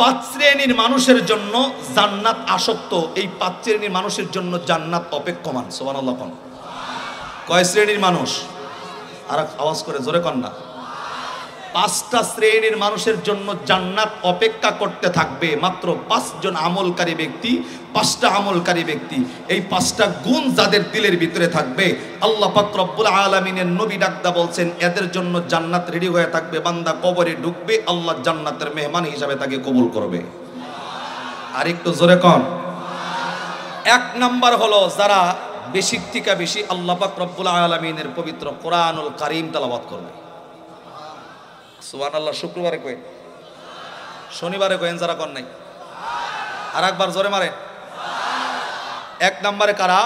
পাঁচ শ্রেণীর মানুষের জন্য জান্নাত আসক্ত এই পাঁচ শ্রেণীর মানুষের জন্য জান্নাত অপেক্ষমান সোমান কয় শ্রেণীর মানুষ আর আওয়াজ করে জোরে কন্যা পাঁচটা শ্রেণীর মানুষের জন্য জান্নাত অপেক্ষা করতে থাকবে মাত্র পাঁচজন আমলকারী ব্যক্তি পাঁচটা আমলকারী ব্যক্তি এই পাঁচটা গুণ যাদের দিলের ভিতরে থাকবে আল্লাহ রব্বুল আলমিনের নবী ডাকদা বলছেন এদের জন্য জান্নাত রেডি হয়ে থাকবে বান্দা কবরে ঢুকবে আল্লাহ জান্নাতের মেহমান হিসাবে তাকে কবুল করবে আর একটু জোরে কন এক নাম্বার হলো যারা বেশি টিকা বেশি আল্লাহ রব্বুল আলমিনের পবিত্র কোরআনুল কারিম তালাবাদ করবে সুবান আল্লাহ শুক্রবারে কয়ে শনিবারে কয়েন যারা কন নাই আর একবার জোরে মারে এক নম্বরে কারা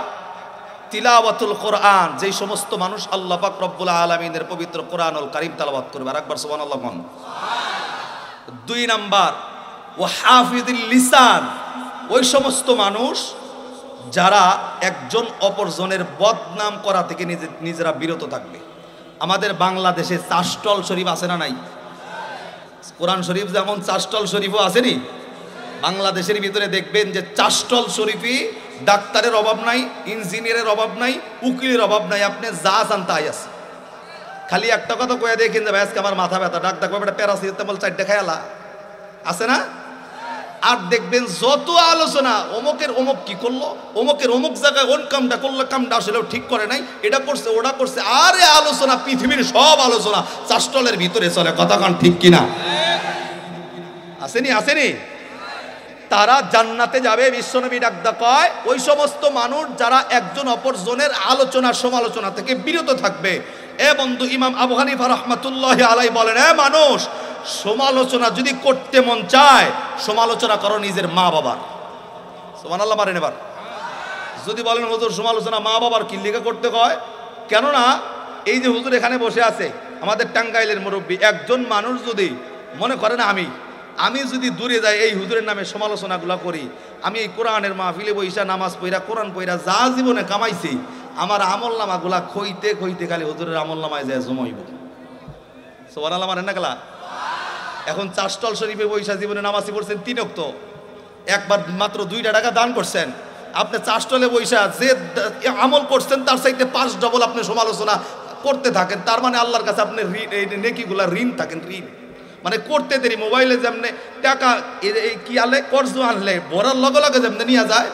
তিলাওয়াতুল কোরআন যেই সমস্ত মানুষ আল্লাহ পাক রব্বুল আলমিনের পবিত্র কোরআনুল কারিম তালাবাত করবে আর একবার সুবান আল্লাহ মন দুই নাম্বার ও হাফিদুল লিসান ওই সমস্ত মানুষ যারা একজন অপরজনের বদনাম করা থেকে নিজেরা বিরত থাকবে আমাদের বাংলাদেশে চাষটল শরীফ আছে না নাই কোরআন শরীফ যেমন চাষ্টল শরীফও আসেনি বাংলাদেশের ভিতরে দেখবেন যে চাষ্টল শরীফই ডাক্তারের অভাব নাই ইঞ্জিনিয়ারের অভাব নাই উকিলের অভাব নাই আপনি যা চান তাই আছে খালি একটা কথা কয়ে দেখেন যে ভাই আজকে আমার মাথা ব্যথা ডাক্তার কবে একটা প্যারাসিটামল চারটে খেয়ালা আছে না আর দেখবেন যত আলোচনা অমুকের অমুক কি করলো অমুকের অমুক জায়গায় ওন কামটা করলো কামটা আসলেও ঠিক করে নাই এটা করছে ওটা করছে আরে আলোচনা পৃথিবীর সব আলোচনা চাষ্টলের ভিতরে চলে কথা কান ঠিক কিনা আসেনি আসেনি তারা জান্নাতে যাবে বিশ্বনবী ডাকদা কয় ওই সমস্ত মানুষ যারা একজন অপরজনের আলোচনা সমালোচনা থেকে বিরত থাকবে এ বন্ধু ইমাম আবু হানিফা রহমাতুল্লাহ আলাই বলেন এ মানুষ সমালোচনা যদি করতে মন চায় সমালোচনা করো নিজের মা বাবার সোমান আল্লাহ মারেন এবার যদি বলেন হুজুর সমালোচনা মা বাবার কি লেখা করতে কয় কেননা এই যে হুজুর এখানে বসে আছে আমাদের টাঙ্গাইলের মুরব্বী একজন মানুষ যদি মনে করেন আমি আমি যদি দূরে যাই এই হুজুরের নামে সমালোচনাগুলো করি আমি এই কোরআনের মাহফিলে বৈশা নামাজ পইরা কোরআন পইরা যা জীবনে কামাইছি আমার আমল নামাগুলা খইতে খইতে খালি হুজুরের আমল নামায় যায় জমাইব সোয়ার আল্লাহ মারেন না গেলা এখন চাষটল শরীফে বৈশা জীবনে নামাজি পড়ছেন তিন অক্ত একবার মাত্র দুইটা টাকা দান করছেন আপনি চাষটলে বৈশা যে আমল করছেন তার সাইডে পাঁচ ডবল আপনি সমালোচনা করতে থাকেন তার মানে আল্লাহর কাছে আপনি নেকিগুলা ঋণ থাকেন ঋণ মানে করতে দেরি মোবাইলে যেমনে টাকা কি আলে কর্জ আনলে ভরার লগে লগে যেমনে নিয়ে যায়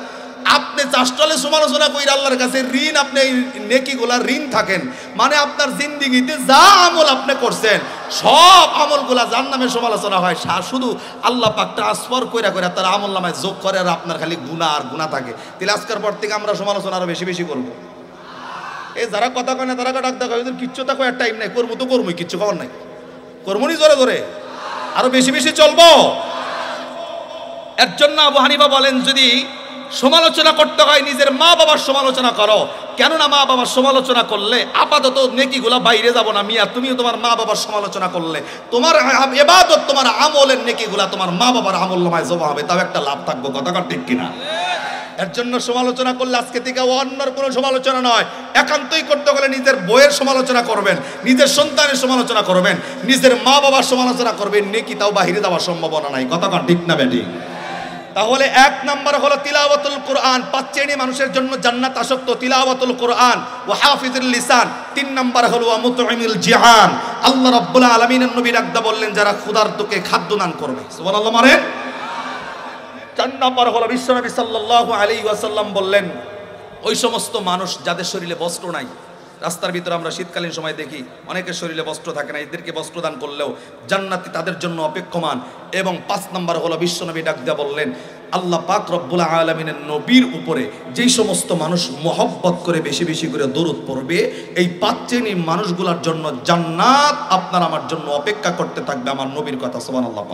আপনি চাষটলে সমালোচনা কইরা আল্লাহর কাছে ঋণ আপনি এই গুলা ঋণ থাকেন মানে আপনার জিন্দিগিতে যা আমল আপনি করছেন সব আমলগুলা যার নামে সমালোচনা হয় শুধু আল্লাহ পাক ট্রান্সফার কইরা কইরা তার আমল নামায় যোগ করে আর আপনার খালি গুণা আর গুণা থাকে তাহলে আজকের পর থেকে আমরা সমালোচনা আরো বেশি বেশি করবো এই যারা কথা কয় না তারা ডাক কয় কিচ্ছু তা কয় টাইম নাই করবো তো করবোই কিচ্ছু খবর নাই করবো নি জোরে জোরে আরো বেশি বেশি চলবো এর জন্য আবু হানিফা বলেন যদি সমালোচনা করতে হয় নিজের মা বাবার সমালোচনা করো কেননা মা বাবার সমালোচনা করলে আপাতত নেকিগুলা বাইরে যাব না মিয়া তুমিও তোমার মা বাবার সমালোচনা করলে তোমার এবাদত তোমার আমলের নেকিগুলা তোমার মা বাবার আমল নামায় জমা হবে তাও একটা লাভ থাকবো কথাটা ঠিক কিনা এর জন্য সমালোচনা করলে আজকে থেকে অন্যর কোনো সমালোচনা নয় একান্তই করতে গেলে নিজের বইয়ের সমালোচনা করবেন নিজের সন্তানের সমালোচনা করবেন নিজের মা বাবার সমালোচনা করবেন নেকি তাও বাহিরে দেওয়ার সম্ভাবনা নাই কথা ঠিক না ব্যাটি তাহলে এক নম্বর হলো তিলাওয়াতুল কোরআন পাঁচ শ্রেণী মানুষের জন্য জান্নাত আসক্ত তিলাওয়াতুল কোরআন ও হাফিজুল লিসান তিন নম্বর হলো মুতইমিল জিহান আল্লাহ রাব্বুল আলামিনের নবী রাখদা বললেন যারা ক্ষুধার্তকে খাদ্য দান করবে সুবহানাল্লাহ মারেন চার নম্বর হলো বিশ্বনবী সাল্লাহ আলী ওয়াসাল্লাম বললেন ওই সমস্ত মানুষ যাদের শরীরে বস্ত্র নাই রাস্তার ভিতরে আমরা শীতকালীন সময় দেখি অনেকের শরীরে বস্ত্র থাকে না এদেরকে বস্ত্র দান করলেও জান্নাতি তাদের জন্য অপেক্ষমান এবং পাঁচ নম্বর হলো বিশ্বনবী ডাক বললেন আল্লাহ পাক রব্বুল আলমিনের নবীর উপরে যেই সমস্ত মানুষ মহব্বত করে বেশি বেশি করে দরুদ পড়বে এই পাঁচ শ্রেণীর মানুষগুলার জন্য জান্নাত আপনার আমার জন্য অপেক্ষা করতে থাকবে আমার নবীর কথা সোমান আল্লাহ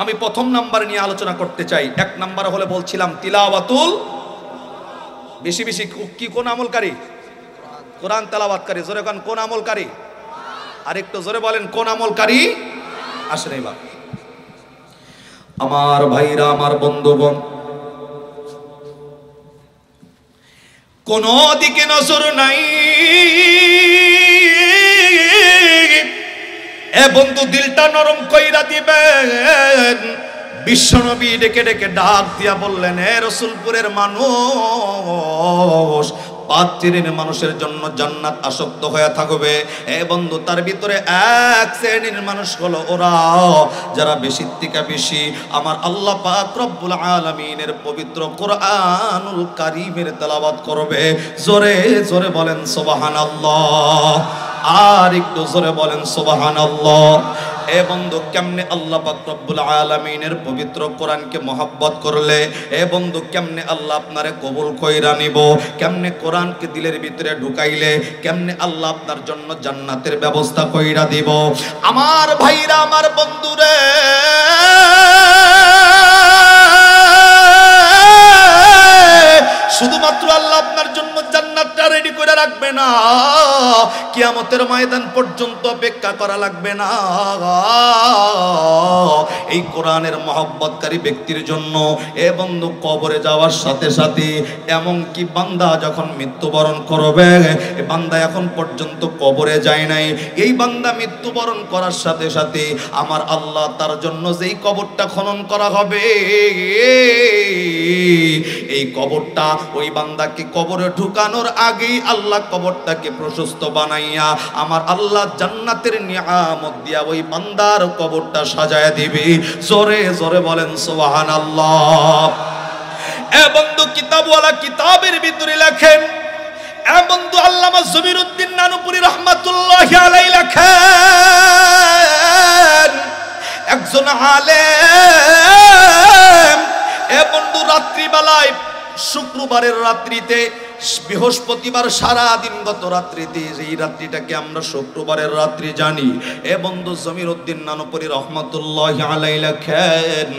আমি প্রথম নাম্বার নিয়ে আলোচনা করতে চাই এক নাম্বার হলে বলছিলাম তিলাওয়াতুল বেশি বেশি কি কোন আমলকারী কোরআন তালাবাতকারী জোরে কান কোন আমলকারী আরেকটু জোরে বলেন কোন আমলকারী আসেন এবার আমার ভাইরা আমার বন্ধুগণ কোন দিকে নজর নাই এ বন্ধু দিলটা নরম কইরা দিবেন বিশ্বনবী ডেকে ডেকে ডাক দিয়া বললেন এ রসুলপুরের মানুষ পাঁচ শ্রেণীর মানুষের জন্য জান্নাত আসক্ত হয়ে থাকবে এ বন্ধু তার ভিতরে এক শ্রেণীর মানুষ হলো ওরা যারা বেশি থেকে বেশি আমার আল্লাহ পাত্রব্বুল আলমিনের পবিত্র কোরআনুল কারিমের তেলাবাদ করবে জোরে জোরে বলেন সোবাহান আল্লাহ আর একটু জোরে বলেন সুবহানাল্লাহ এ বন্ধু কেমনে আল্লাহ রব্বুল আলমিনের পবিত্র কোরআনকে মহাব্বত করলে এ বন্ধু কেমনে আল্লাহ আপনারে কবুল কইরা নিব কেমনে কোরআনকে দিলের ভিতরে ঢুকাইলে কেমনে আল্লাহ আপনার জন্য জান্নাতের ব্যবস্থা কইরা দিব আমার ভাইরা আমার বন্ধুরে শুধুমাত্র আল্লাহ আপনার জন্য জান্নাতটা রেডি করে রাখবে না কিয়ামতের ময়দান পর্যন্ত অপেক্ষা করা লাগবে না এই কোরআনের মহব্বতকারী ব্যক্তির জন্য এ বন্ধু কবরে যাওয়ার সাথে সাথে এমনকি বান্দা যখন মৃত্যুবরণ করবে বান্দা এখন পর্যন্ত কবরে যায় নাই এই বান্দা মৃত্যুবরণ করার সাথে সাথে আমার আল্লাহ তার জন্য যেই কবরটা খনন করা হবে এই কবরটা ওই বান্দাকে কবরে ঢুকানোর আগেই আল্লাহ কবরটাকে প্রশস্ত বানাই বানাইয়া আমার আল্লাহ জান্নাতের নিয়ামত দিয়া ওই বান্দার কবরটা সাজায় দিবি জোরে জোরে বলেন সোহান আল্লাহ এ বন্ধু কিতাবওয়ালা কিতাবের ভিতরে লেখেন এ বন্ধু আল্লামা জমির উদ্দিন নানুপুরি রহমাতুল্লাহ আলাই লেখেন একজন আলেম এ বন্ধু রাত্রিবেলায় শুক্রবারের রাত্রিতে বৃহস্পতিবার সারা দিন গত রাত্রিতে এই রাত্রিটাকে আমরা শুক্রবারের রাত্রি জানি এ বন্ধু জমির উদ্দিন নানপুরি রহমতুল্লাহ আলাই লেখেন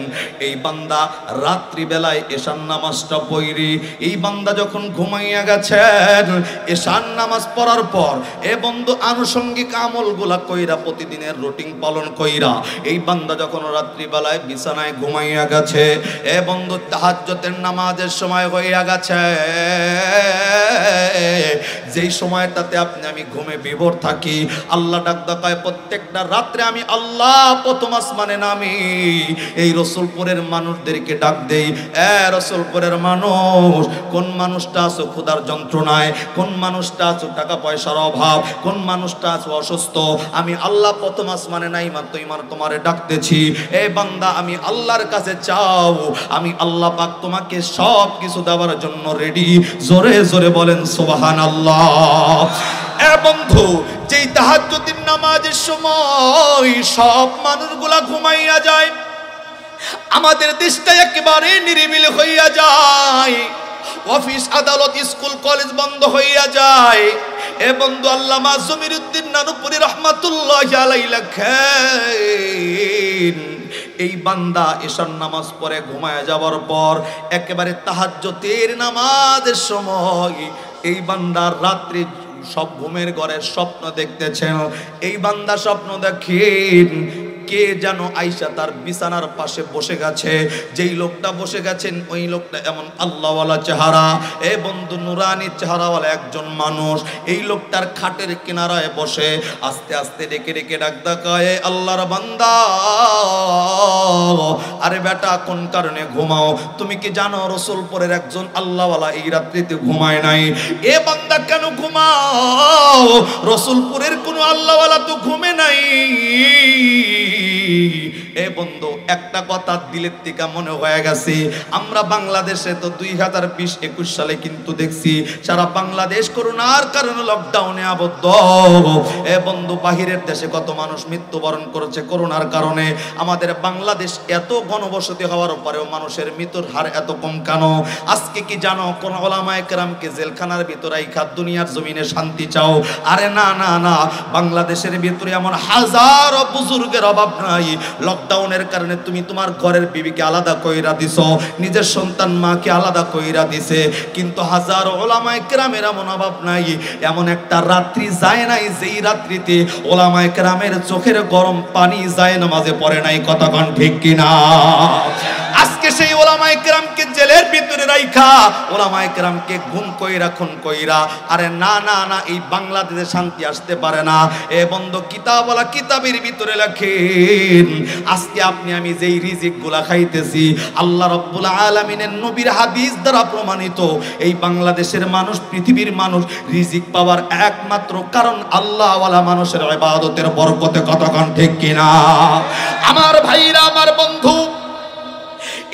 এই বান্দা রাত্রিবেলায় এশান নামাজটা পৈরি এই বান্দা যখন ঘুমাইয়া গেছেন এশান নামাজ পড়ার পর এ বন্ধু আনুষঙ্গিক আমলগুলা কইরা প্রতিদিনের রুটিন পালন কইরা এই বান্দা যখন রাত্রিবেলায় বিছানায় ঘুমাইয়া গেছে এ বন্ধু তাহাজ্যতের নামাজের সময় হইয়া গেছে যেই সময়টাতে আপনি আমি ঘুমে বিভোর থাকি আল্লাহ ডাক ডাকায় প্রত্যেকটা রাত্রে আমি আল্লাহ প্রথম আসমানে নামি এই রসুলপুরের মানুষদেরকে ডাক দেই এ রসুলপুরের মানুষ কোন মানুষটা আছো ক্ষুধার যন্ত্রণায় কোন মানুষটা আছো টাকা পয়সার অভাব কোন মানুষটা আছো অসুস্থ আমি আল্লাহ প্রথম আসমানে নাই মা মাত্র ইমান তোমারে ডাকতেছি এ বান্দা আমি আল্লাহর কাছে চাও আমি আল্লাহ পাক তোমাকে সব কিছু দেওয়ার জন্য রেডি জোরে জোরে বলেন সোবাহান আল্লাহ বন্ধু যেই তাহাজুদ্দিন নামাজের সময় সব মানুষগুলা ঘুমাইয়া যায় আমাদের দেশটা একেবারে নিরিবিল হইয়া যায় অফিস আদালত স্কুল কলেজ বন্ধ হইয়া যায় এ বন্ধু মা জমির উদ্দিন নানুপুরি রহমাতুল্লাহ আলাই লেখেন এই বান্দা এশার নামাজ পরে ঘুমায় যাওয়ার পর একেবারে তাহাজ্যতের নামাজের সময় এই বান্দার রাত্রি সব ঘুমের ঘরে স্বপ্ন দেখতেছেন এই বান্দা স্বপ্ন দেখেন কে যেন আইসা তার বিছানার পাশে বসে গেছে যেই লোকটা বসে গেছেন ওই লোকটা এমন আল্লাহওয়ালা চেহারা এ বন্ধু নুরানি চেহারাওয়ালা একজন মানুষ এই লোকটার খাটের কিনারায় বসে আস্তে আস্তে ডেকে ডেকে ডাক দেখায় আল্লাহর বান্দা আরে বেটা কোন কারণে ঘুমাও তুমি কি জানো রসুলপুরের একজন আল্লাহওয়ালা এই রাত্রিতে ঘুমায় নাই এ বান্দা কেন ঘুমাও রসুলপুরের কোনো আল্লাহওয়ালা তো ঘুমে নাই এ বন্ধু একটা কথা দিলের টিকা মনে হয়ে গেছে আমরা বাংলাদেশে তো দুই হাজার বিশ একুশ সালে কিন্তু দেখছি সারা বাংলাদেশ করোনার কারণে লকডাউনে আবদ্ধ এ বন্ধু বাহিরের দেশে কত মানুষ মৃত্যুবরণ করেছে করোনার কারণে আমাদের বাংলাদেশ এত ঘনবসতি হওয়ার পরেও মানুষের মৃত্যুর হার এত কম কেন আজকে কি জানো কোন ওলামায় জেলখানার ভিতরে খাদ দুনিয়ার জমিনে শান্তি চাও আরে না না না বাংলাদেশের ভিতরে এমন হাজারো বুজুর্গের অভাব নাই লকডাউন লকডাউনের কারণে তুমি তোমার ঘরের বিবিকে আলাদা কইরা দিছ নিজের সন্তান মাকে আলাদা কইরা দিছে কিন্তু হাজার ওলামায় কেরামের অভাব নাই এমন একটা রাত্রি যায় নাই যেই রাত্রিতে ওলামায় কেরামের চোখের গরম পানি যায় না মাঝে পড়ে নাই কথা ঠিক কিনা আজকে সেই ওলামায় কেরামকে জেলের ভিতরে রাইখা ওলামায় কেরামকে ঘুম কইরা খুন কইরা আরে না না না এই বাংলাদেশে শান্তি আসতে পারে না এ বন্ধ কিতাবওয়ালা কিতাবের ভিতরে লেখেন আজকে আপনি আমি যেই রিজিক গুলা খাইতেছি আল্লাহ রব্বুল আলামিনের নবীর হাদিস দ্বারা প্রমাণিত এই বাংলাদেশের মানুষ পৃথিবীর মানুষ রিজিক পাওয়ার একমাত্র কারণ আল্লাহওয়ালা মানুষের ইবাদতের বরকতে কতক্ষণ ঠিক কিনা আমার ভাইরা আমার বন্ধু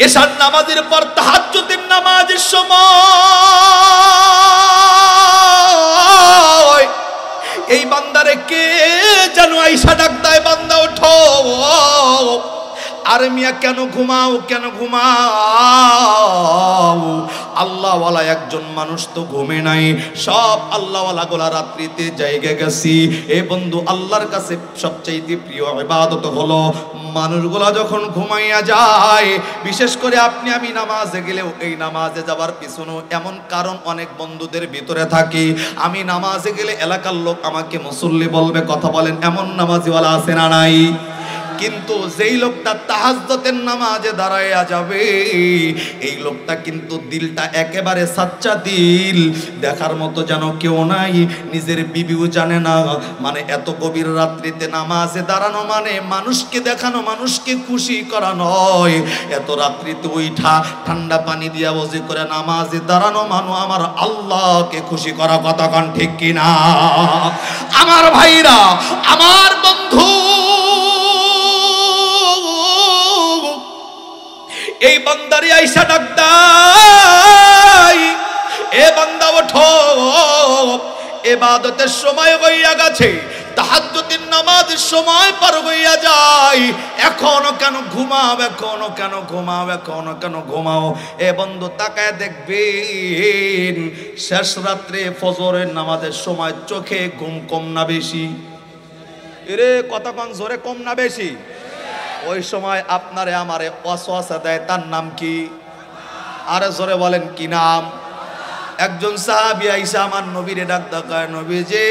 এশার নামাজের পর তাহাজ্জুদের নামাজের সময় এই বান্দারে কে যেন আইসা ডাক দেয় বান্দা ওঠো আর মিয়া কেন ঘুমাও কেন ঘুমাও আল্লাহওয়ালা একজন মানুষ তো ঘুমে নাই সব আল্লাহওয়ালা গোলা রাত্রিতে জায়গা গেছি এ বন্ধু আল্লাহর কাছে সবচাইতে প্রিয় ইবাদত হলো মানুষগুলা যখন ঘুমাইয়া যায় বিশেষ করে আপনি আমি নামাজে গেলেও এই নামাজে যাবার পিছনেও এমন কারণ অনেক বন্ধুদের ভিতরে থাকি আমি নামাজে গেলে এলাকার লোক আমাকে মুসল্লি বলবে কথা বলেন এমন নামাজিওয়ালা আছে না নাই কিন্তু যেই লোকটা তাহাজ্জতের নামাজে দাঁড়াইয়া যাবে এই লোকটা কিন্তু দিলটা একেবারে সাচ্চা দিল দেখার মতো যেন কেউ নাই নিজের বিবিও জানে না মানে এত গভীর রাত্রিতে নামাজে দাঁড়ানো মানে মানুষকে দেখানো মানুষকে খুশি করা নয় এত রাত্রিতে উঠা ঠান্ডা পানি দিয়া বসে করে নামাজে দাঁড়ানো মানু আমার আল্লাহকে খুশি করা কথা কন ঠিক কিনা আমার ভাইরা আমার বন্ধু বান্দারি আইসা ডাক দাই এ বান্দা ওঠো এবাদতের সময় হইয়া গেছে তাহাজ্জুদের নামাজের সময় পার হইয়া যায় এখনো কেন ঘুমাও এখনো কেন ঘুমাও এখনো কেন ঘুমাও এ বন্ধু তাকায় দেখবেন শেষ রাত্রে ফজরের নামাজের সময় চোখে ঘুম কম না বেশি এরে কথা কম জোরে কম না বেশি ওই সময় আপনারে আমারে অসহসা দেয় তার নাম কি আরে জোরে বলেন কি নাম একজন সাহাবি আইসা আমার নবীরে ডাক দেখায় নবী যে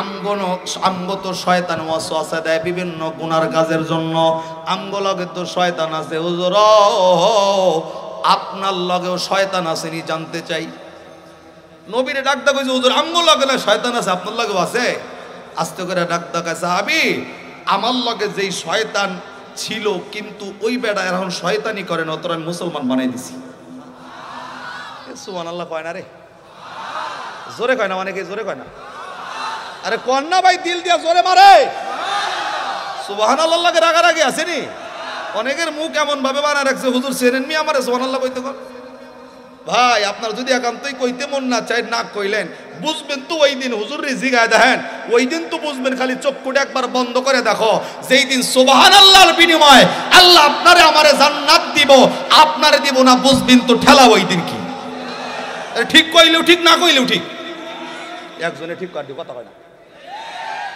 আমগন আমগো তো শয়তান ওয়াসওয়াসা দেয় বিভিন্ন গুনার কাজের জন্য আমগো তো শয়তান আছে হুজুর আপনার লগেও শয়তান আসেনি জানতে চাই নবীরে ডাক কইছে হুজুর আমগো না শয়তান আছে আপনার লগেও আছে আস্তে করে ডাক দেখায় সাহাবি আমার লগে যেই শয়তান ছিল কিন্তু ওই বেড়া এখন শয়তানি করে না অতটা মুসলমান বানাই দিছি সুমান আল্লাহ কয় না রে জোরে কয় না অনেকে মানে জোরে কয় না আরে কন্যা ভাই দিল দিয়া জোরে মারে সুবাহান আল্লাহকে রাগারাগি আসেনি অনেকের মুখ এমন ভাবে বানা রাখছে হুজুর সেরেন মি আমার সুবাহান আল্লাহ কইতে কর ভাই আপনার যদি একান্তই কইতে মন না চাই না কইলেন বুঝবেন তো ওই দিন হুজুর জিগায় দেখেন ওই দিন তো বুঝবেন খালি চক্ষুটা একবার বন্ধ করে দেখো যেই দিন সোবাহান আল্লাহর বিনিময় আল্লাহ আপনারে আমারে জান্নাত দিব আপনারে দিব না বুঝবেন তো ঠেলা ওই দিন কি ঠিক কইলেও ঠিক না কইলেও ঠিক একজনে ঠিক কর কথা কয় না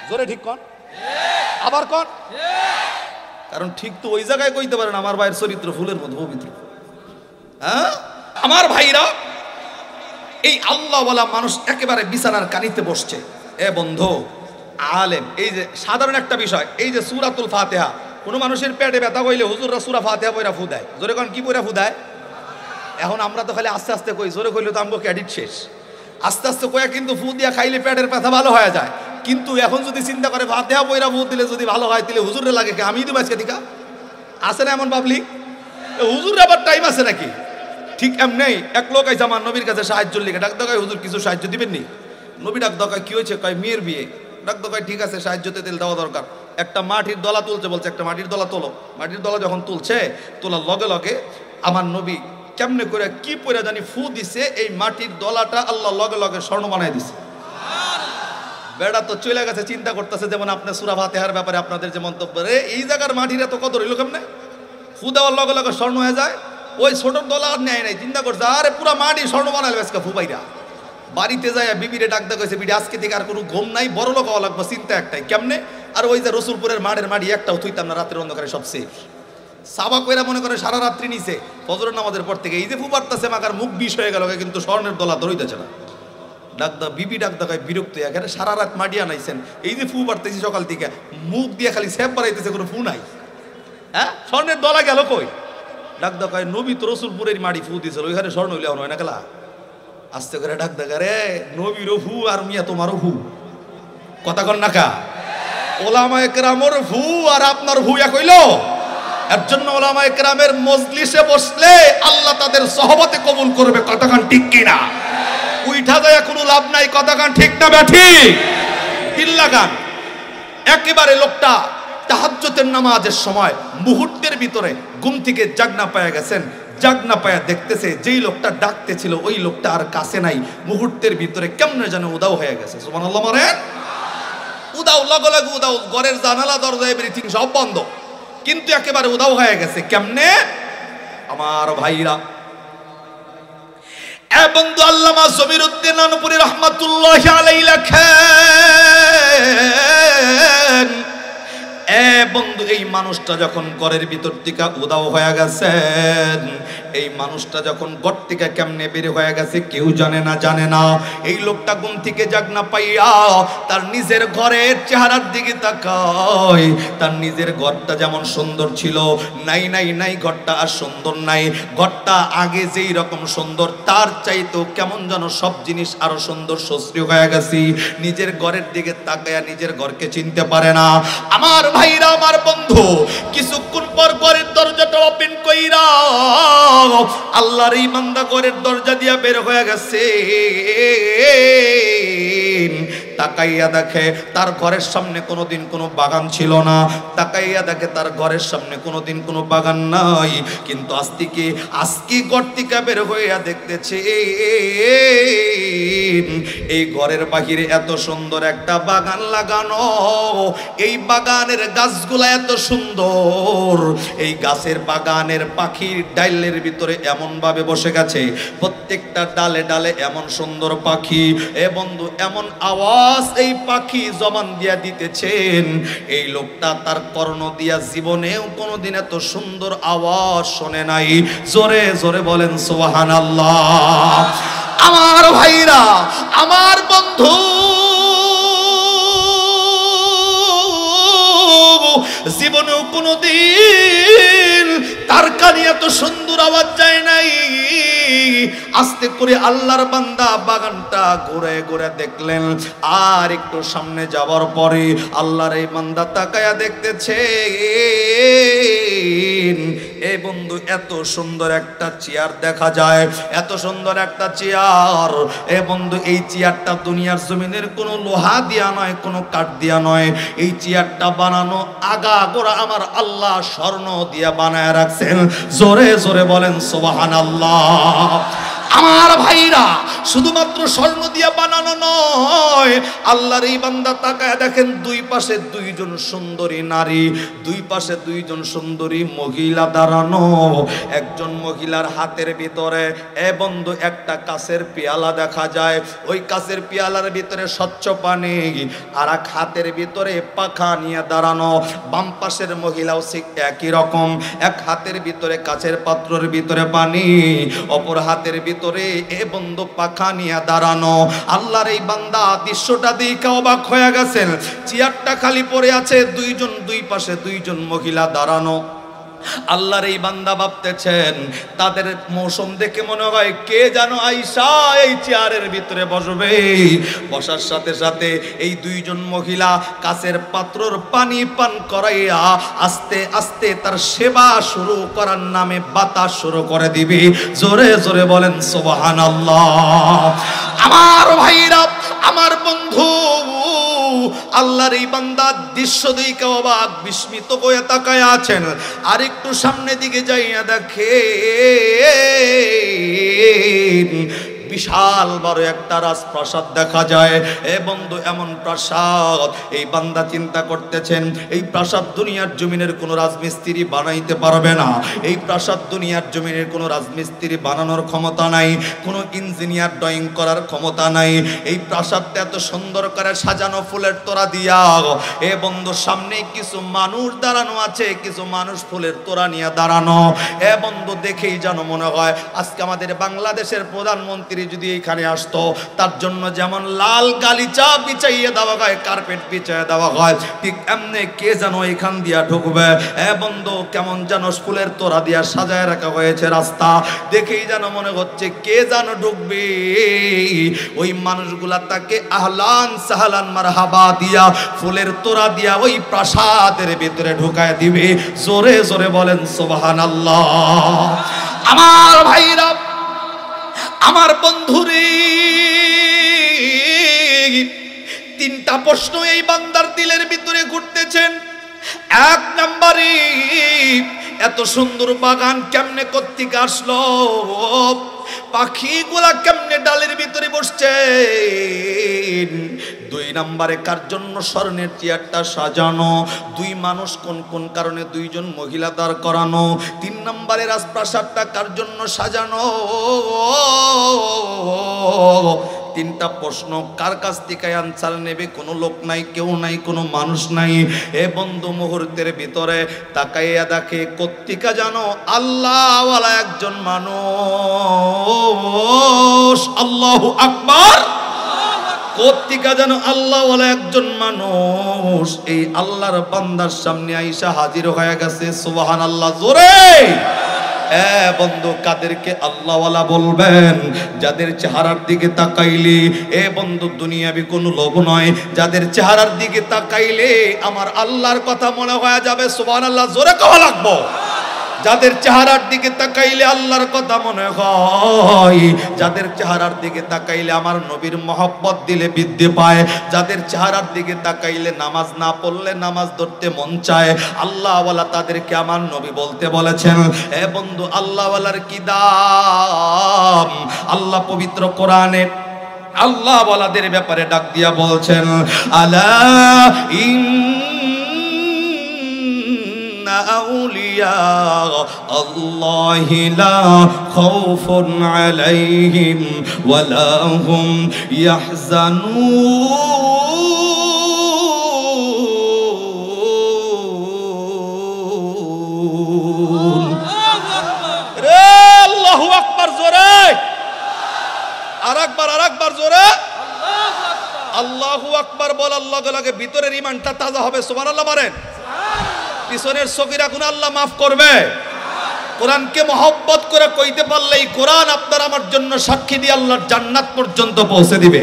জোরে ঠিক কর আবার কর কারণ ঠিক তো ওই জায়গায় কইতে পারেন আমার ভাইয়ের চরিত্র ফুলের মতো পবিত্র হ্যাঁ আমার ভাইরা এই আল্লাহ বলা মানুষ একেবারে বিছানার কানিতে বসছে এ বন্ধু আলেম এই যে সাধারণ একটা বিষয় এই যে সুরাতুল ফাতেহা কোনো মানুষের পেটে ব্যথা কইলে হুজুররা সুরা ফাতেহা ফু ফুদায় জোরে কোন কি ফু ফুদায় এখন আমরা তো খালি আস্তে আস্তে কই জোরে কইলে তো আমগো ক্যাডিট শেষ আস্তে আস্তে কয়া কিন্তু ফু দিয়া খাইলে পেটের ব্যথা ভালো হয়ে যায় কিন্তু এখন যদি চিন্তা করে ফাতেহা বইরা ফু দিলে যদি ভালো হয় দিলে হুজুরে লাগে আমি তো দিকা আছে না এমন পাবলিক হুজুরে আবার টাইম আছে নাকি ঠিক এমনি এক লোক আইসা আমার নবীর কাছে সাহায্য লিখে ডাক দোকায় হুজুর কিছু সাহায্য দিবেন নি নবী ডাক দোকায় কী হয়েছে কয় মেয়ের বিয়ে ডাক দোকায় ঠিক আছে সাহায্যতে তেল দেওয়া দরকার একটা মাটির দলা তুলছে বলছে একটা মাটির দলা তোলো মাটির দলা যখন তুলছে তোলার লগে লগে আমার নবী কেমনে করে কি পরে জানি ফু দিছে এই মাটির দলাটা আল্লাহ লগে লগে স্বর্ণ বানায় দিছে বেড়া তো চলে গেছে চিন্তা করতেছে যেমন আপনার সুরা ফাতেহার ব্যাপারে আপনাদের যে মন্তব্য রে এই জায়গার মাটির এত কত রইল কেমনে ফু দেওয়ার লগে লগে স্বর্ণ হয়ে যায় ওই ছোটর দলার আর নেয় নাই চিন্তা করছে আরে পুরা মাটি স্বর্ণ বানাল বেসকা ফুবাইরা বাড়িতে যায় বিবিরে ডাকতে কইছে বিডি আজকে থেকে আর কোনো ঘুম নাই বড় লোক হওয়া লাগবে চিন্তা একটাই কেমনে আর ওই যে রসুলপুরের মাঠের মাটি একটাও থুইতাম না রাত্রের অন্ধকারে সব শেষ সাবা কইরা মনে করে সারা রাত্রি নিছে ফজর নামাজের পর থেকে এই যে ফুবারতাছে মাকার মুখ বিষ হয়ে গেল কিন্তু স্বর্ণের দলা ধরিতেছে না ডাকদা বিবি ডাকদা কয় বিরক্ত এখানে সারা রাত মাটি আনাইছেন এই যে ফু বাড়তেছি সকাল থেকে মুখ দিয়ে খালি স্যাপ বাড়াইতেছে কোনো ফু নাই হ্যাঁ স্বর্ণের দলা গেল কই ডাক দা নবী তো রসুলপুরের মাড়ি ফু দিয়েছিল ওইখানে স্বর্ণ হইলে হয় না কেলা আস্তে করে ডাক দেখা রে নবীর ফু আর মিয়া তোমার ফু কথা কন নাকা ওলামায় কেরামর ভু আর আপনার ভু এক হইল এর জন্য ওলামায় কেরামের মজলিসে বসলে আল্লাহ তাদের সহবতে কবুল করবে কতক্ষণ ঠিক কিনা উইঠা যায় কোনো লাভ নাই কতক্ষণ ঠিক না ব্যাঠি দিল্লা গান একেবারে লোকটা তাহাজ্যতের নামাজের সময় মুহূর্তের ভিতরে ঘুম থেকে জাগনা পায়া গেছেন জাগনা পায়া দেখতেছে যেই লোকটা ডাকতে ছিল ওই লোকটা আর কাছে নাই মুহূর্তের ভিতরে কেমনে যেন উদাও হয়ে গেছে সুমান আল্লাহ মারেন উদাও লগ লাগু উদাও ঘরের জানালা দরজায় ব্রিথিং সব বন্ধ কিন্তু একেবারে উদাও হয়ে গেছে কেমনে আমার ভাইরা বন্ধু আল্লামা জমির উদ্দিন আনপুরি আলাই লেখেন এ বন্ধু এই মানুষটা যখন ঘরের ভিতর থেকে উদাও হয়ে গেছে এই মানুষটা যখন ঘর থেকে কেমনে বের হয়ে গেছে কেউ জানে না জানে না এই লোকটা গুম থেকে জাগ না পাইয়া তার নিজের ঘরের চেহারার দিকে তাকায় তার নিজের ঘরটা যেমন সুন্দর ছিল নাই নাই নাই ঘরটা আর সুন্দর নাই ঘরটা আগে যেই রকম সুন্দর তার চাইতো কেমন যেন সব জিনিস আরো সুন্দর সস্ত্রী হয়ে গেছি নিজের ঘরের দিকে তাকায়া নিজের ঘরকে চিনতে পারে না আমার ভাইরা আমার বন্ধু কিছুক্ষণ পর ঘরের দরজাটা ওপেন কইরা আল্লাহর ইমান্দা ঘরের দরজা দিয়া বের হয়ে গেছে তাকাইয়া দেখে তার ঘরের সামনে কোনোদিন কোনো বাগান ছিল না তাকাইয়া দেখে তার ঘরের সামনে কোনোদিন কোনো বাগান নাই কিন্তু থেকে আজকে গর্তিকা বের হইয়া দেখতেছে এই ঘরের বাহিরে এত সুন্দর একটা বাগান লাগানো এই বাগানের গাছগুলা এত সুন্দর এই গাছের বাগানের পাখির ডাইলের ভিতরে এমনভাবে বসে গেছে প্রত্যেকটা ডালে ডালে এমন সুন্দর পাখি এ বন্ধু এমন আওয়াজ আওয়াজ এই পাখি জবান দিয়া দিতেছেন এই লোকটা তার কর্ণ দিয়া জীবনেও কোনোদিন এত সুন্দর আওয়াজ শোনে নাই জোরে জোরে বলেন সোহান আমার ভাইরা আমার বন্ধু জীবনেও কোনোদিন তার কানে এত সুন্দর আওয়াজ যায় নাই আস্তে করে আল্লাহর বান্দা বাগানটা ঘুরে ঘুরে দেখলেন আর একটু সামনে যাওয়ার পরে আল্লাহর এই বান্দা তাকায়া দেখতেছে বন্ধু এত সুন্দর একটা চেয়ার দেখা যায় এত সুন্দর একটা চেয়ার এ বন্ধু এই চেয়ারটা দুনিয়ার জমিনের কোনো লোহা দিয়া নয় কোনো কাঠ দিয়া নয় এই চেয়ারটা বানানো আগা গোড়া আমার আল্লাহ স্বর্ণ দিয়া বানায় রাখছেন জোরে জোরে বলেন সোবাহান আল্লাহ আমার ভাইরা শুধুমাত্র স্বর্ণ দিয়া বানানো নয় আল্লাহর এই বান্দা তাকায় দেখেন দুই পাশে দুইজন সুন্দরী নারী দুই পাশে দুইজন সুন্দরী মহিলা দাঁড়ানো একজন মহিলার হাতের ভিতরে এ বন্ধু একটা কাছের পেয়ালা দেখা যায় ওই কাছের পেয়ালার ভিতরে স্বচ্ছ পানি আর এক হাতের ভিতরে পাখা নিয়ে দাঁড়ানো বাম পাশের মহিলাও ঠিক একই রকম এক হাতের ভিতরে কাছের পাত্রর ভিতরে পানি অপর হাতের ভিতরে ভিতরে এ বন্ধ পাখা নিয়ে দাঁড়ানো আল্লাহর এই বান্দা দৃশ্যটা দিকে বা হয়ে গেছেন চেয়ারটা খালি পড়ে আছে দুইজন দুই পাশে দুইজন মহিলা দাঁড়ানো আল্লাহর এই বান্দা ভাবতেছেন তাদের মৌসুম দেখে মনে হয় কে যেন আইসা এই চেয়ারের ভিতরে বসবে বসার সাথে সাথে এই দুইজন মহিলা কাছের পাত্রর পানি পান করাইয়া আস্তে আস্তে তার সেবা শুরু করার নামে বাতাস শুরু করে দিবি জোরে জোরে বলেন সোবাহান আল্লাহ আমার ভাইরা আমার বন্ধু আল্লাহর এই বান্দার দৃশ্য দিকে অবাক বিস্মিত হয়ে তাকায় আছেন আর একটু সামনে দিকে যাইয়া দেখে বিশাল বড় একটা রাজপ্রাসাদ দেখা যায় এ বন্ধু এমন প্রাসাদ এই বান্দা চিন্তা করতেছেন এই প্রাসাদ দুনিয়ার জমিনের কোনো রাজমিস্ত্রি বানাইতে পারবে না এই প্রাসাদ দুনিয়ার জমিনের কোনো রাজমিস্ত্রি বানানোর ক্ষমতা নাই কোনো ইঞ্জিনিয়ার ড্রয়িং করার ক্ষমতা নাই এই প্রাসাদটা এত সুন্দর করে সাজানো ফুলের তোরা দিয়া এ বন্ধু সামনে কিছু মানুষ দাঁড়ানো আছে কিছু মানুষ ফুলের তোরা নিয়ে দাঁড়ানো এ বন্ধু দেখেই যেন মনে হয় আজকে আমাদের বাংলাদেশের প্রধানমন্ত্রী নবী যদি এইখানে আসতো তার জন্য যেমন লাল গালিচা বিছাইয়ে দেওয়া হয় কার্পেট বিছাইয়ে দেওয়া হয় ঠিক এমনি কে যেন এখান দিয়া ঢুকবে এ বন্ধু কেমন যেন স্কুলের তোরা দিয়া সাজায় রাখা হয়েছে রাস্তা দেখেই যেন মনে হচ্ছে কে যেন ঢুকবে ওই মানুষগুলা তাকে আহলান সাহলান মারহাবা দিয়া ফুলের তোরা দিয়া ওই প্রাসাদের ভিতরে ঢুকায় দিবে জোরে জোরে বলেন সোবাহান আল্লাহ আমার ভাইরা আমার বন্ধুরে তিনটা প্রশ্ন এই বান্দার দিলের ভিতরে ঘুরতেছেন এক নম্বরে এত সুন্দর বাগান কেমনে কর্তৃক আসলো পাখিগুলা কেমনে ডালের ভিতরে বসছে দুই নাম্বারে কার জন্য স্বর্ণের চেয়ারটা সাজানো দুই মানুষ কোন কোন কারণে দুইজন মহিলা দাঁড় করানো তিন নাম্বারে রাজপ্রাসাদটা কার জন্য সাজানো তিনটা প্রশ্ন কার কাছ থেকে আনসার নেবে কোনো লোক নাই কেউ নাই কোনো মানুষ নাই এ বন্ধু মুহূর্তের ভিতরে তাকাইয়া দেখে কত্তিকা জানো আল্লাহওয়ালা একজন মানুষ মানুষ আল্লাহ আকবর কর্তিকা যেন আল্লাহ একজন মানুষ এই আল্লাহর বান্দার সামনে আইসা হাজির হয়ে গেছে সুবাহান আল্লাহ জোরে বন্ধু কাদেরকে আল্লাহওয়ালা বলবেন যাদের চেহারার দিকে তাকাইলে এ বন্ধু দুনিয়াবি কোনো লোভ নয় যাদের চেহারার দিকে তাকাইলে আমার আল্লাহর কথা মনে হয়ে যাবে সুবাহ আল্লাহ জোরে কওয়া লাগবো যাদের চেহারার দিকে তাকাইলে আল্লাহর কথা মনে হয় যাদের চেহারার দিকে তাকাইলে আমার নবীর মহব্বত দিলে বৃদ্ধি পায় যাদের চেহারার দিকে তাকাইলে নামাজ না পড়লে নামাজ ধরতে মন চায় আল্লাহওয়ালা তাদেরকে আমার নবী বলতে বলেছেন এ বন্ধু আল্লাহওয়ালার কি দাম আল্লাহ পবিত্র কোরআনে আল্লাহ ব্যাপারে ডাক দিয়া বলছেন আলা ইন أولياء الله لا خوف عليهم ولا هم يحزنون আরেকবার আরেকবার জোরে আল্লাহু আকবার বল লগে লগে ভিতরের ইমানটা তাজা হবে সুবহানাল্লাহ বলেন পিছনের সকিরা কোন আল্লাহ মাফ করবে কোরআনকে মহব্বত করে কইতে পারলে এই কোরআন আপনার আমার জন্য সাক্ষী দিয়ে আল্লাহর জান্নাত পর্যন্ত পৌঁছে দিবে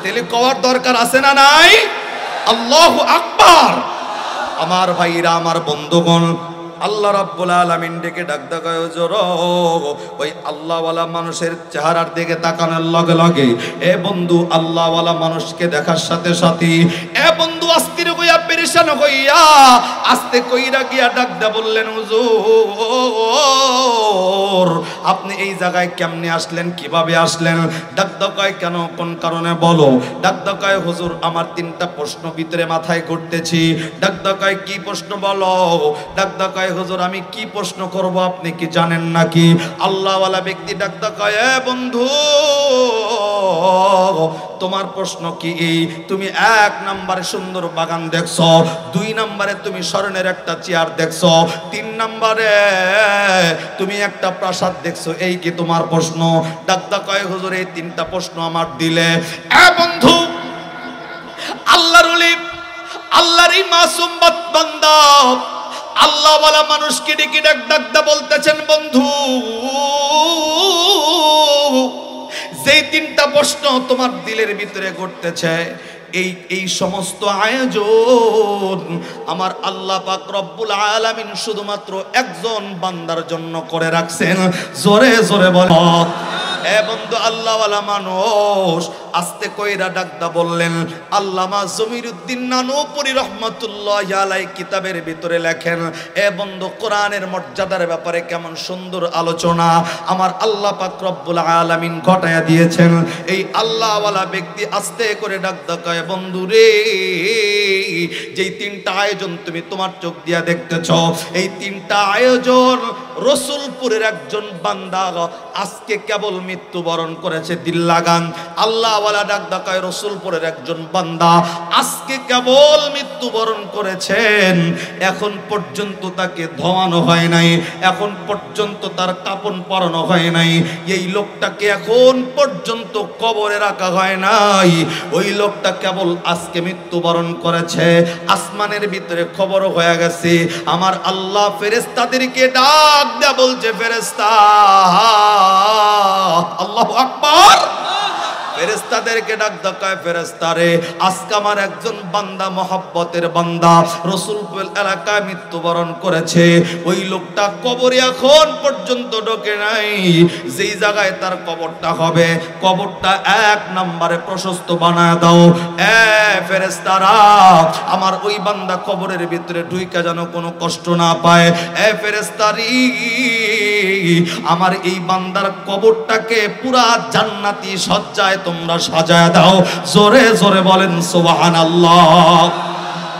তাহলে কওয়ার দরকার আছে না নাই আল্লাহ আকবার আমার ভাইরা আমার বন্ধুগণ আল্লাহ রাব্বুল আলামিন ডেকে ডাক দেখায় জোর ওই আল্লাহওয়ালা মানুষের চেহারার দিকে তাকানোর লগে লগে এ বন্ধু আল্লাহওয়ালা মানুষকে দেখার সাথে সাথে এ বন্ধু অস্থির হইয়া পেরেশান হইয়া আস্তে কইরা গিয়া ডাক দা বললেন হুজুর আপনি এই জায়গায় কেমনে আসলেন কিভাবে আসলেন ডাক কয় কেন কোন কারণে বলো ডাক কয় হুজুর আমার তিনটা প্রশ্ন ভিতরে মাথায় ঘুরতেছি ডাক কয় কি প্রশ্ন বলো ডাক কয় কয় হুজুর আমি কি প্রশ্ন করব আপনি কি জানেন নাকি আল্লাহওয়ালা ব্যক্তি ডাক্তার কয় এ বন্ধু তোমার প্রশ্ন কি এই তুমি এক নম্বরে সুন্দর বাগান দেখছ দুই নম্বরে তুমি স্বর্ণের একটা চেয়ার দেখছ তিন নম্বরে তুমি একটা প্রাসাদ দেখছো এই কি তোমার প্রশ্ন ডাক্তার কয় হুজুর এই তিনটা প্রশ্ন আমার দিলে এ বন্ধু আল্লাহর আল্লাহরই মাসুম্মত বান্দা আল্লাহ বলা মানুষকে ডেকে ডাক ডাকদা বলতেছেন বন্ধু যে তিনটা প্রশ্ন তোমার দিলের ভিতরে ঘটতেছে এই এই সমস্ত আয়োজন আমার আল্লাহ পাক রব্বুল আলামিন শুধুমাত্র একজন বান্দার জন্য করে রাখছেন জোরে জোরে বল এ বন্ধু আল্লাহওয়ালা মানুষ আস্তে কইরা ডাকদা বললেন আল্লামা জমির উদ্দিন নানুপুরি রহমতুল্লাহ আলাই কিতাবের ভিতরে লেখেন এ বন্ধু কোরআনের মর্যাদার ব্যাপারে কেমন সুন্দর আলোচনা আমার আল্লাহ পাকরবুল রব্বুল আলামিন ঘটায়া দিয়েছেন এই আল্লাহওয়ালা ব্যক্তি আস্তে করে ডাকদা কয় বন্ধু রে যেই তিনটা আয়োজন তুমি তোমার চোখ দিয়া দেখতেছ এই তিনটা আয়োজন রসুলপুরের একজন বান্দা আজকে কেবল মৃত্যুবরণ করেছে দিল্লাগান আল্লাহ আল্লাহওয়ালা ডাক ডাকায় রসুলপুরের একজন বান্দা আজকে কেবল মৃত্যুবরণ করেছেন এখন পর্যন্ত তাকে ধোয়ানো হয় নাই এখন পর্যন্ত তার কাপন পরানো হয় নাই এই লোকটাকে এখন পর্যন্ত কবরে রাখা হয় নাই ওই লোকটা কেবল আজকে মৃত্যুবরণ করেছে আসমানের ভিতরে খবর হয়ে গেছে আমার আল্লাহ ফেরেস্তাদেরকে ডাক দেয়া বলছে ফেরেস্তা আল্লাহ আকবার ফেরেস্তাদেরকে ডাক দকায় ফেরেস্তারে আজকে আমার একজন বান্দা মহাব্বতের বান্দা রসুলপুর এলাকায় মৃত্যুবরণ করেছে ওই লোকটা কবরে এখন পর্যন্ত ঢোকে নাই যেই জায়গায় তার কবরটা হবে কবরটা এক নম্বরে প্রশস্ত বানায় দাও এ ফেরেস্তারা আমার ওই বান্দা কবরের ভিতরে ঢুইকা যেন কোনো কষ্ট না পায় এ ফেরেস্তারি আমার এই বান্দার কবরটাকে পুরা জান্নাতি সজ্জায় তোমরা সাজায় দাও জোরে জোরে বলেন সুবাহান আল্লাহ